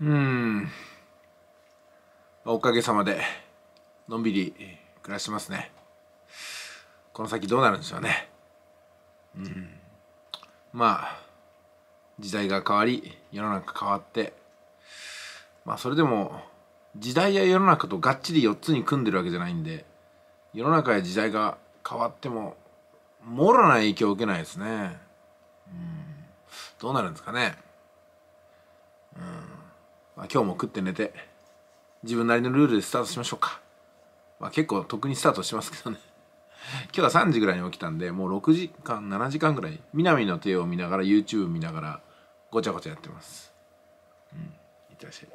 うんおかげさまでのんびり暮らしてますねこの先どうなるんでしょうねうんまあ時代が変わり世の中変わってまあそれでも時代や世の中とがっちり4つに組んでるわけじゃないんで世の中や時代が変わってももろな影響を受けないですねうんどうなるんですかねまあ、今日も食って寝て自分なりのルールでスタートしましょうか、まあ、結構特にスタートしますけどね 今日は3時ぐらいに起きたんでもう6時間7時間ぐらい南の手を見ながら YouTube 見ながらごちゃごちゃやってますうんいってらっしゃい